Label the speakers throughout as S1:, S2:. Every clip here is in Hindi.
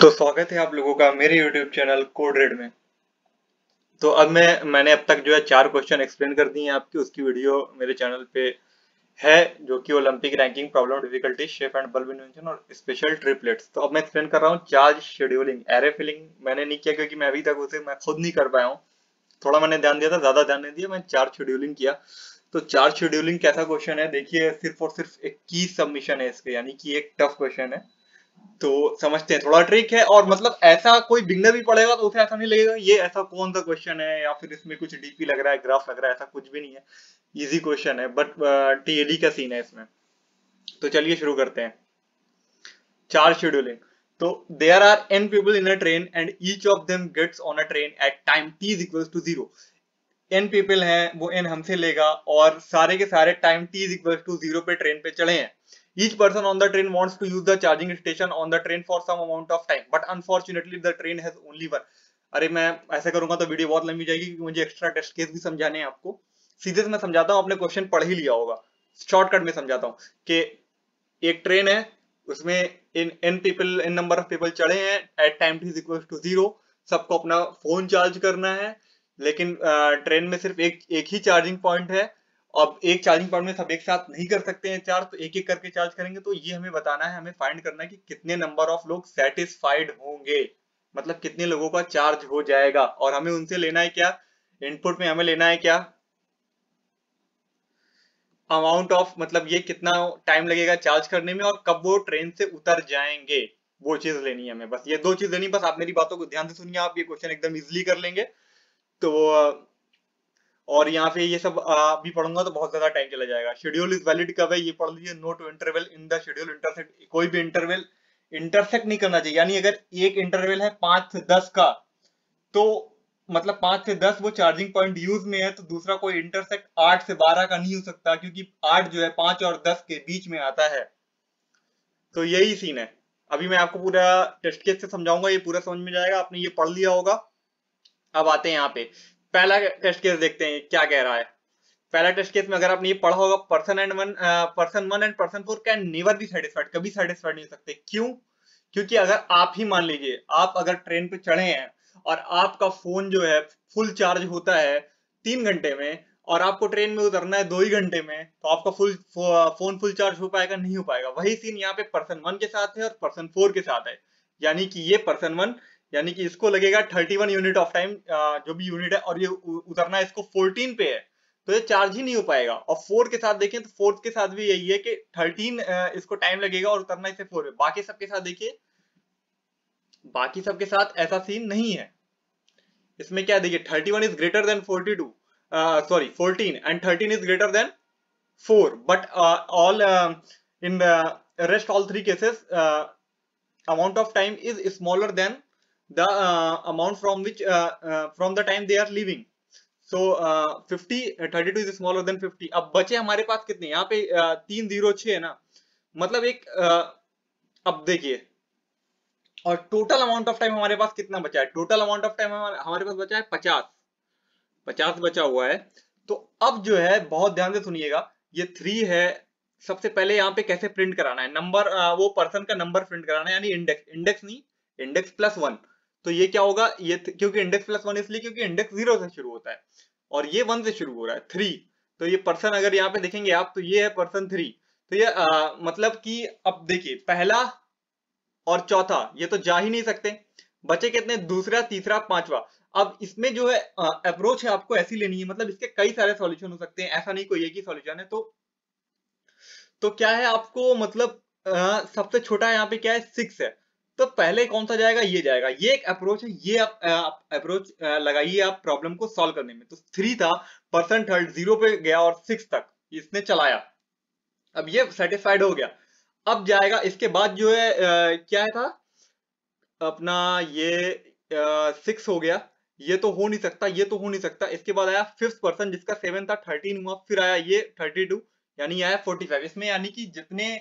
S1: तो स्वागत है आप लोगों का मेरे YouTube चैनल कोड रेड में तो अब मैं मैंने अब तक जो है चार क्वेश्चन एक्सप्लेन कर दिए हैं आपकी उसकी वीडियो मेरे चैनल पे है जो कि Olympic ranking problem difficulty chef and bulb invention और स्पेशल ट्रिपलेट्स तो अब मैं एक्सप्लेन कर रहा हूँ चार्ज शेड्यूलिंग एरे फिलिंग मैंने नहीं किया क्योंकि मैं अभी तक उसे मैं खुद नहीं कर पाया हूँ थोड़ा मैंने ध्यान दिया था ज्यादा ध्यान नहीं दिया मैं चार्ज शेड्यूलिंग किया तो चार्ज शेड्यूलिंग कैसा क्वेश्चन है देखिए सिर्फ और सिर्फ इक्कीस सबमिशन है इसके यानी कि एक टफ क्वेश्चन है तो समझते हैं थोड़ा ट्रिक है और मतलब ऐसा कोई बिगनर भी पड़ेगा तो उसे ऐसा नहीं लगेगा ये ऐसा कौन सा क्वेश्चन है या फिर इसमें कुछ डीपी लग रहा है ग्राफ लग रहा है ऐसा कुछ भी नहीं है इजी क्वेश्चन है बट टीएडी uh, का सीन है इसमें तो चलिए शुरू करते हैं चार शेड्यूलिंग तो there are n people in a train and each of them gets on a train at time t is equal to zero n people है वो एन हमसे लेगा और सारे के सारे time t is equal to zero पे ट्रेन पे चढ़े हैं Each person on the train wants to use the charging station on the train for some amount of time. But unfortunately, the train has only one. अरे मैं ऐसा करूंगा तो वीडियो बहुत लंबी जाएगी क्योंकि मुझे एक्स्ट्रा टेस्ट केस भी समझाने हैं आपको सीधे से मैं समझाता हूं आपने क्वेश्चन पढ़ ही लिया होगा शॉर्टकट में समझाता हूं कि एक ट्रेन है उसमें in n people in number of people चढ़े हैं at time is equal to zero सबको अपना फोन चार्ज करना है लेकिन ट्रेन में सिर्फ एक एक ही चार्जिंग पॉइंट है अब एक चार्जिंग पॉइंट में सब एक साथ नहीं कर सकते हैं चार्ज तो एक एक करके चार्ज करेंगे तो ये हमें बताना है हमें फाइंड करना है कि कितने नंबर ऑफ लोग सेटिस्फाइड होंगे मतलब कितने लोगों का चार्ज हो जाएगा और हमें उनसे लेना है क्या इनपुट में हमें लेना है क्या अमाउंट ऑफ मतलब ये कितना टाइम लगेगा चार्ज करने में और कब वो ट्रेन से उतर जाएंगे वो चीज लेनी है हमें बस ये दो चीज लेनी बस आप मेरी बातों को ध्यान से सुनिए आप ये क्वेश्चन एकदम इजिली कर लेंगे तो और यहाँ पे ये सब अभी पढ़ूंगा तो बहुत ज्यादा टाइम चला जाएगा शेड्यूल इज वैलिड कब है ये पढ़ लीजिए no two interval in the schedule intersect कोई भी इंटरवल इंटरसेक्ट नहीं करना चाहिए यानी अगर एक इंटरवल है पांच से दस का तो मतलब पांच से दस वो चार्जिंग पॉइंट यूज में है तो दूसरा कोई इंटरसेक्ट आठ से बारह का नहीं हो सकता क्योंकि आठ जो है पांच और दस के बीच में आता है तो यही सीन है अभी मैं आपको पूरा टेस्ट केस से समझाऊंगा ये पूरा समझ में जाएगा आपने ये पढ़ लिया होगा अब आते हैं यहाँ पे पहला टेस्ट केस देखते हैं क्या कह रहा है पहला टेस्ट केस में अगर आपने ये पढ़ा होगा person and one person one and person four can never be satisfied कभी सेटिस्फाइड नहीं हो सकते क्यों क्योंकि अगर आप ही मान लीजिए आप अगर ट्रेन पे चढ़े हैं और आपका फोन जो है फुल चार्ज होता है तीन घंटे में और आपको ट्रेन में उतरना है दो ही घंटे में तो आपका फुल फोन फुल चार्ज हो पाएगा नहीं हो पाएगा वही सीन यहाँ पे पर्सन वन के साथ है और पर्सन फोर के साथ है यानी कि ये पर्सन वन यानी कि इसको लगेगा 31 यूनिट ऑफ टाइम जो भी यूनिट है और ये उतरना इसको 14 पे है तो ये चार्ज ही नहीं हो पाएगा और फोर के साथ देखें तो फोर्थ के साथ भी यही है कि थर्टीन इसको टाइम लगेगा और उतरना इसे फोर पे बाकी सबके साथ देखिए बाकी सबके साथ ऐसा सीन नहीं है इसमें क्या देखिए thirty is greater than forty sorry fourteen and thirteen is greater than four but all in rest all three cases amount of time is smaller than the uh, amount from which uh, uh, from the time they are leaving so uh, 50 32 uh, is smaller than 50 ab bache hamare paas kitne yahan pe 3 तीन 6 छ है ना मतलब एक uh, और टोटल अमाउंट ऑफ टाइम हमारे पास कितना बचा है टोटल अमाउंट ऑफ टाइम हमारे पास बचा है पचास पचास बचा हुआ है तो अब जो है बहुत ध्यान से सुनिएगा ये थ्री है सबसे पहले यहाँ पे कैसे प्रिंट कराना है नंबर uh, वो पर्सन का नंबर प्रिंट कराना है यानी इंडेक्स इंडेक्स नहीं इंडेक्स प्लस वन तो ये क्या होगा ये क्योंकि इंडेक्स प्लस वन इसलिए क्योंकि इंडेक्स जीरो से शुरू होता है और ये वन से शुरू हो रहा है थ्री तो ये पर्सन अगर यहाँ पे देखेंगे आप तो ये है पर्सन थ्री तो ये आ, मतलब कि अब देखिए पहला और चौथा ये तो जा ही नहीं सकते बचे कितने दूसरा तीसरा पांचवा अब इसमें जो है अप्रोच है आपको ऐसी लेनी है मतलब इसके कई सारे सॉल्यूशन हो सकते हैं ऐसा नहीं कोई एक ही सॉल्यूशन है तो तो क्या है आपको मतलब सबसे छोटा यहाँ पे क्या है सिक्स है तो पहले कौन सा जाएगा ये जाएगा ये एक अप्रोच है ये आप अप्रोच लगाइए आप प्रॉब्लम को सॉल्व करने में तो थ्री था परसेंट हर्ट जीरो पे गया और सिक्स तक इसने चलाया अब ये सेटिस्फाइड हो गया अब जाएगा इसके बाद जो है आ, क्या है था अपना ये सिक्स हो गया ये तो हो नहीं सकता ये तो हो नहीं सकता इसके बाद आया फिफ्थ पर्सन जिसका सेवन था थर्टीन हुआ फिर आया ये थर्टी टू यानी आया फोर्टी फाइव इसमें यानी कि जितने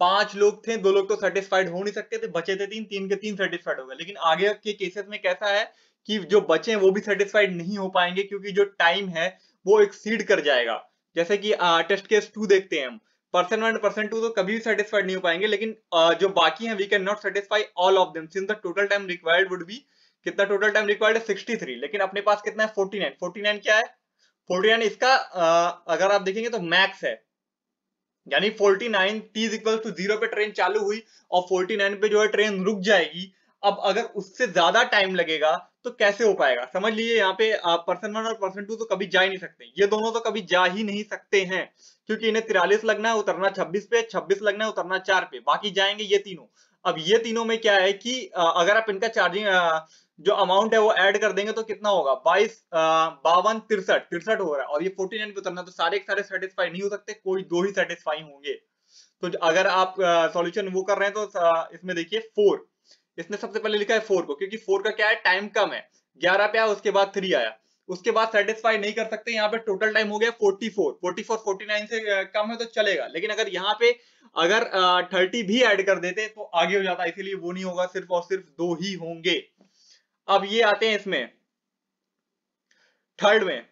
S1: पांच लोग थे दो लोग तो सेटिस्फाइड हो नहीं सकते थे बचे थे तीन तीन के तीन सेटिस्फाइड हो गए लेकिन आगे के केसेस में कैसा है कि जो बचे हैं वो भी सेटिस्फाइड नहीं हो पाएंगे क्योंकि जो टाइम है वो एक्सीड कर जाएगा जैसे कि टेस्ट केस टू देखते हैं हम पर्सन वन पर्सन टू तो कभी भी सेटिस्फाइड नहीं हो पाएंगे लेकिन आ, जो बाकी हैं we can not satisfy all of them since the total time required would be कितना टोटल टाइम रिक्वायर्ड है 63 लेकिन अपने पास कितना है 49 49 क्या है 49 इसका आ, अगर आप देखेंगे तो मैक्स है यानी 49 तीस इक्वल टू जीरो पे ट्रेन चालू हुई और 49 पे जो है ट्रेन रुक जाएगी अब अगर उससे ज्यादा टाइम लगेगा तो कैसे हो पाएगा समझ लीजिए यहाँ पे पर्सन वन और पर्सन टू तो कभी जा ही नहीं सकते ये दोनों तो कभी जा ही नहीं सकते हैं क्योंकि इन्हें तिरालीस लगना है उतरना छब्बीस पे छब्बीस लगना है उतरना चार पे बाकी जाएंगे ये तीनों अब ये तीनों में क्या है कि अगर आप इनका चार्जिंग जो अमाउंट है वो ऐड कर देंगे तो कितना होगा बाईस बावन तिरसठ तिरसठ हो रहा है और ये फोर्टी नाइन पे उतरना तो सारे सारे सेटिस्फाई नहीं हो सकते कोई दो ही सेटिस्फाई होंगे तो अगर आप सॉल्यूशन वो कर रहे हैं तो इसमें देखिए फोर इसने सबसे पहले लिखा है फोर को क्योंकि फोर का क्या है टाइम कम है ग्यारह पे आया उसके बाद थ्री आया उसके बाद सेटिस्फाई नहीं कर सकते यहाँ पे टोटल टाइम हो गया forty forty four four forty nine से कम है तो चलेगा लेकिन अगर यहाँ पे अगर थर्टी भी ऐड कर देते तो आगे हो जाता इसीलिए वो नहीं होगा सिर्फ और सिर्फ दो ही होंगे अब ये आते हैं इसमें थर्ड में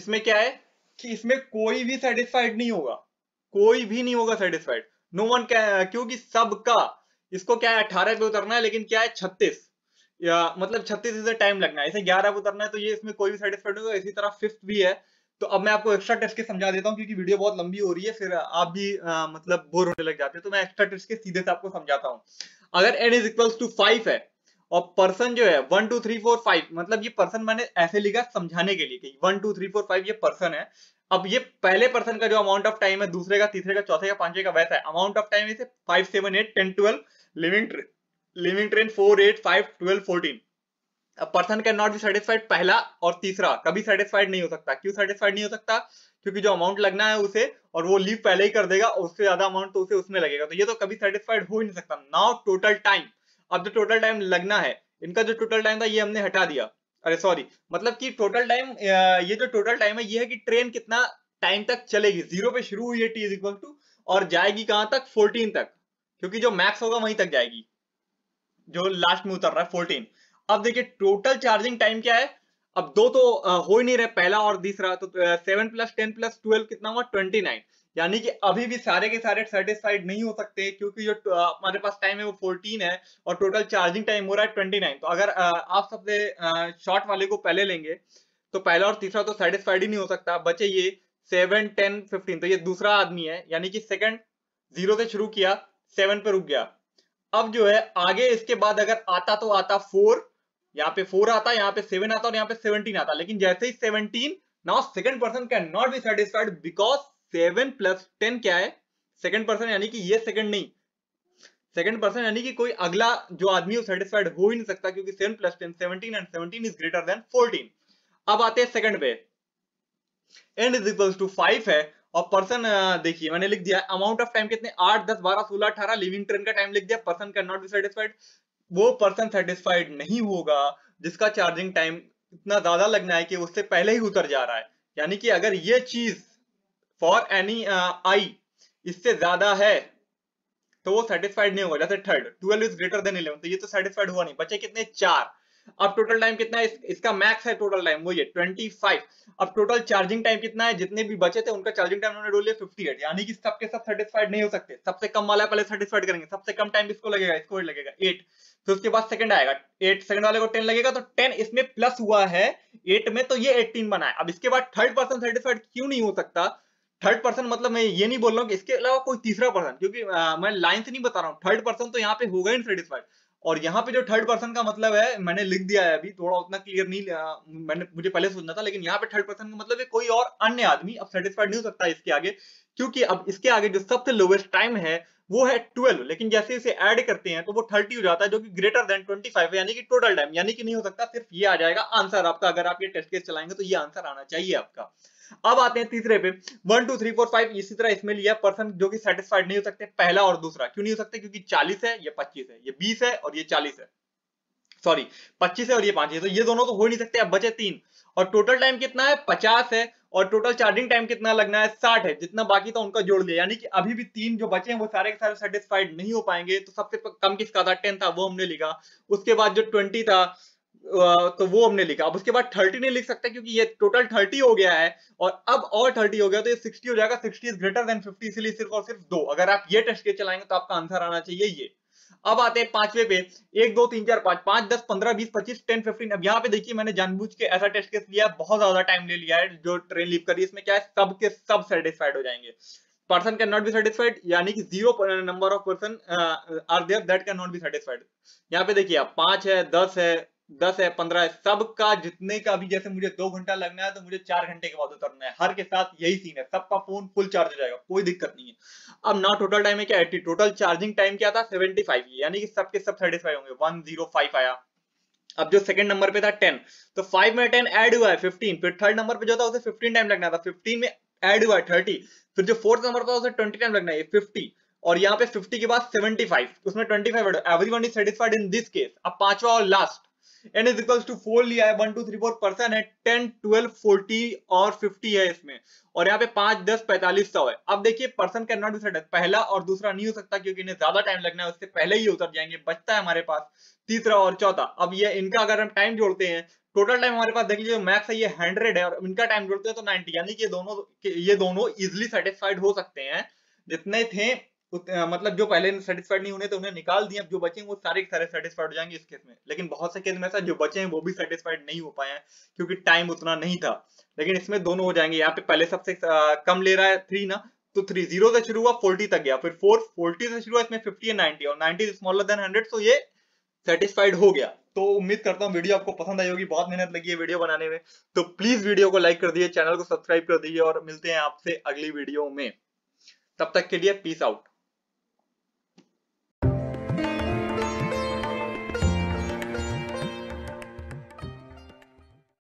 S1: इसमें क्या है कि इसमें कोई भी सेटिस्फाइड नहीं होगा कोई भी नहीं होगा सेटिस्फाइड नो वन क्योंकि सबका इसको क्या है अठारह पे उतरना है लेकिन क्या है छत्तीस मतलब छत्तीस इसे टाइम लगना है इसे ग्यारह पे उतरना है तो ये इसमें कोई भी सेटिस्फाइड नहीं होगा इसी तरह फिफ्थ भी है तो अब मैं आपको एक्स्ट्रा टेस्ट के समझा देता हूँ क्योंकि वीडियो बहुत लंबी हो रही है फिर आप भी आ, मतलब बोर होने लग जाते हैं तो मैं एक्स्ट्रा टेस्ट के सीधे से आपको समझाता हूँ अगर n is equals to five है और पर्सन जो है one two three four five मतलब ये पर्सन मैंने ऐसे लिखा समझाने के लिए कि one two three four five ये पर्सन है अब ये पहले पर्सन का जो अमाउंट ऑफ टाइम है दूसरे का तीसरे का चौथे का पांचवे का वैसा है अमाउंट ऑफ टाइम इसे five seven eight ten twelve living living train four eight five twelve fourteen person can not be satisfied पहला और तीसरा कभी सेटिस्फाइड नहीं हो सकता क्यों सेटिस्फाइड नहीं हो सकता क्योंकि जो अमाउंट लगना है उसे और वो लीव पहले ही कर देगा उससे ज्यादा अमाउंट तो उसे उसमें लगेगा तो ये तो कभी सेटिस्फाइड हो ही नहीं सकता नाउ टोटल टाइम अब जो टोटल टाइम लगना है इनका जो टोटल टाइम था ये हमने हटा दिया अरे सॉरी मतलब कि टोटल टाइम ये जो टोटल टाइम है ये है कि ट्रेन कितना टाइम तक चलेगी जीरो पे शुरू हुई है टी इज इक्वल टू और जाएगी कहां तक फोर्टीन तक क्योंकि जो मैक्स होगा वहीं तक जाएगी जो लास्ट में उतर रहा है फोर्टीन अब देखिए टोटल चार्जिंग टाइम क्या है अब दो तो हो ही नहीं रहे पहला और तीसरा तो seven plus ten plus twelve कितना हुआ ट्वेंटी नाइन यानी कि अभी भी सारे के सारे सेटिस्फाइड नहीं हो सकते क्योंकि जो हमारे पास टाइम है वो 14 है और टोटल चार्जिंग टाइम हो रहा है 29 तो अगर आप सबसे शॉर्ट वाले को पहले लेंगे तो पहला और तीसरा तो सेटिस्फाइड ही नहीं हो सकता बचे ये सेवन टेन फिफ्टीन तो ये दूसरा आदमी है यानी कि सेकेंड जीरो से शुरू किया सेवन पे रुक गया अब जो है आगे इसके बाद अगर आता तो आता फोर यहाँ पे फोर आता यहाँ पे सेवन आता और यहाँ पे सेवनटीन आता लेकिन जैसे ही seventeen now second person can not be satisfied because seven plus ten क्या है सेकंड पर्सन यानी कि ये सेकंड नहीं सेकंड पर्सन यानी कि कोई अगला जो आदमी वो सेटिस्फाइड हो ही नहीं सकता क्योंकि seven plus ten seventeen and seventeen is greater than fourteen अब आते हैं सेकंड पे and is equal to five है और पर्सन देखिए मैंने लिख दिया अमाउंट ऑफ टाइम कितने आठ दस बारह सोलह अठारह लिविंग ट्रेन का टाइम लिख दिया person can not be satisfied वो पर्सन सेटिस्फाइड नहीं होगा जिसका चार्जिंग टाइम इतना ज्यादा लगना है कि उससे पहले ही उतर जा रहा है यानी कि अगर ये चीज फॉर एनी आई इससे ज्यादा है तो वो सेटिस्फाइड नहीं होगा जैसे third twelve is greater than eleven तो ये तो सेटिस्फाइड हुआ नहीं बचे कितने चार अब टोटल टाइम कितना है इस, इसका मैक्स है टोटल टाइम वो ये 25 अब टोटल चार्जिंग टाइम कितना है जितने भी बचे थे उनका चार्जिंग टाइम उन्होंने डोलिया 58 यानी कि सबके सब सेटिस्फाइड नहीं हो सकते सबसे कम वाला पहले सेटिस्फाइड करेंगे सबसे कम टाइम इसको लगेगा इसको लगेगा एट फिर उसके बाद सेकंड आएगा एट सेकंड वाले को टेन लगेगा तो टेन इसमें प्लस हुआ है एट में तो ये एटीन बना है अब इसके बाद थर्ड पर्सन सेटिस्फाइड क्यों नहीं हो सकता थर्ड पर्सन मतलब मैं ये नहीं बोल रहा हूँ कि इसके अलावा कोई तीसरा पर्सन क्योंकि आ, मैं लाइन से नहीं बता रहा हूँ थर्ड पर्सन तो यहाँ पे होगा ही सेटिस्फाइड और यहाँ पे जो थर्ड पर्सन का मतलब है मैंने लिख दिया है अभी थोड़ा उतना क्लियर नहीं आ, मैंने मुझे पहले सोचना था लेकिन यहाँ पे थर्ड पर्सन का मतलब है कोई और अन्य आदमी अब सेटिस्फाइड नहीं हो सकता इसके आगे क्योंकि अब इसके आगे जो सबसे लोवेस्ट टाइम है वो है ट्वेल्व लेकिन जैसे इसे ऐड करते हैं तो वो थर्टी हो जाता है जो कि ग्रेटर देन ट्वेंटी फाइव यानी कि टोटल टाइम यानी कि नहीं हो सकता सिर्फ ये आ जाएगा आंसर आपका अगर आप ये टेस्ट केस चलाएंगे तो ये आंसर आना चाहिए आपका अब आते हैं तीसरे पे one two three four five इसी तरह इसमें लिया पर्सन जो कि सेटिस्फाइड नहीं हो सकते पहला और दूसरा क्यों नहीं हो सकते क्योंकि चालीस है ये पच्चीस है ये बीस है और ये चालीस है सॉरी पच्चीस है और ये पांच है तो ये दोनों तो हो नहीं सकते अब बचे तीन और टोटल टाइम कितना है पचास है और टोटल चार्जिंग टाइम कितना लगना है साठ है जितना बाकी था उनका जोड़ लिया यानी कि अभी भी तीन जो बचे हैं वो सारे के सारे सेटिस्फाइड नहीं हो पाएंगे तो सबसे कम किसका था टेन था वो हमने लिखा उसके बाद जो ट्वेंटी था तो वो हमने लिखा अब उसके बाद थर्टी नहीं लिख सकते क्योंकि ये टोटल थर्टी हो गया है और अब और थर्टी हो गया तो ये सिक्सटी हो जाएगा sixty is greater than fifty इसलिए सिर्फ और सिर्फ दो अगर आप ये टेस्ट के चलाएंगे तो आपका आंसर आना चाहिए ये अब आते हैं पांचवे पे एक दो तीन चार पांच पांच दस पंद्रह बीस पच्चीस टेन फिफ्टीन अब यहाँ पे देखिए मैंने जानबूझ के ऐसा टेस्ट केस लिया बहुत ज्यादा टाइम ले लिया है जो ट्रेन लीव करी इसमें क्या है सब के सब सेटिस्फाइड हो जाएंगे person can not be satisfied यानी कि zero number of person are there that can not be satisfied यहाँ पे देखिए आप पांच है दस है दस है पंद्रह है सबका जितने का भी जैसे मुझे दो घंटा लगना है तो मुझे चार घंटे के बाद उतरना है हर के साथ यही सीन है सबका फोन फुल चार्ज हो जाएगा कोई दिक्कत नहीं है अब ना टोटल टाइम है क्या एट्टी टोटल चार्जिंग टाइम क्या था सेवेंटी फाइव यानी कि सबके सब सेटिस्फाई होंगे वन जीरो फाइव आया अब जो सेकंड नंबर पे था टेन तो फाइव में टेन एड हुआ है फिफ्टीन फिर थर्ड नंबर पे जो था उसे फिफ्टीन टाइम लगना था फिफ्टीन में एड हुआ है थर्टी फिर जो फोर्थ नंबर था उसे ट्वेंटी टाइम लगना है फिफ्टी और यहाँ पे फिफ्टी के बाद सेवेंटी फाइव उसमें twenty five everyone is satisfied in this case अब पांचवा और last n is equal to four लिया है one two three four percent है टेन ट्वेल्व फोर्टी और फिफ्टी है इसमें और यहाँ पे पांच दस पैंतालीस सौ है अब देखिए पर्सन कैन नॉट बी पहला और दूसरा नहीं हो सकता क्योंकि इन्हें ज्यादा टाइम लगना है उससे पहले ही उतर जाएंगे बचता है हमारे पास तीसरा और चौथा अब ये इनका अगर हम टाइम जोड़ते हैं टोटल टाइम हमारे पास देख लीजिए मैक्स है ये हंड्रेड है और इनका टाइम जोड़ते हैं तो नाइनटी यानी कि ये दोनों ये दोनों इजिली सेटिस्फाइड हो सकते हैं जितने थे तो, मतलब जो पहले सेटिस्फाइड नहीं होने थे उन्हें निकाल दिया जो बचे वो सारे सारे सेटिस्फाइड हो जाएंगे इस केस में लेकिन बहुत से केस में ऐसा जो बचे हैं वो भी सेटिस्फाइड नहीं हो पाए हैं क्योंकि टाइम उतना नहीं था लेकिन इसमें दोनों हो जाएंगे यहाँ पे पहले सबसे कम ले रहा है थ्री ना तो थ्री जीरो से शुरू हुआ फोर्टी तक गया फिर फोर फोर्टी से शुरू हुआ इसमें फिफ्टी एंड नाइनटी और नाइनटी स्मॉलर देन हंड्रेड तो ये सेटिस्फाइड हो गया तो उम्मीद करता हूँ वीडियो आपको पसंद आई होगी बहुत मेहनत लगी है वीडियो बनाने में तो प्लीज वीडियो को लाइक कर दीजिए चैनल को सब्सक्राइब कर दीजिए और मिलते हैं आपसे अगली वीडियो में तब तक के लिए पीस आउट